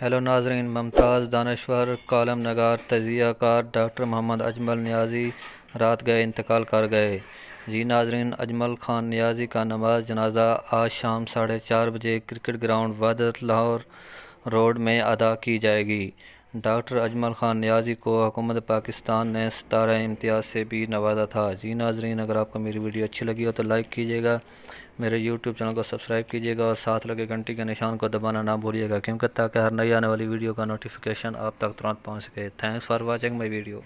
hello नाजरीन Mumtaz दानश्वर column नगार तजिया कार डॉक्टर मोहम्मद अजमल न्याजी रात गए इंतकाल कर गए जी नाजरीन अजमल ख़ान न्याजी का नमाज जनाजा आज शाम साढ़े चार बजे क्रिकेट ग्राउंड वदत लाहौर रोड में अदा की जाएगी डॉक्टर अजमल ख़ान न्याजी को हुकूमत पाकिस्तान ने सतारा इम्तियाज़ से भी नवाजा था जी नाजरीन अगर आपको मेरी वीडियो अच्छी लगी हो तो लाइक कीजिएगा मेरे यूट्यूब चैनल को सब्सक्राइब कीजिएगा और साथ लगे घंटी के निशान को दबाना ना भूलिएगा क्योंकि ताकि हर नई आने वाली वीडियो का नोटिफिकेशन आप तक तुरंत पहुँच सके thanks for watching my video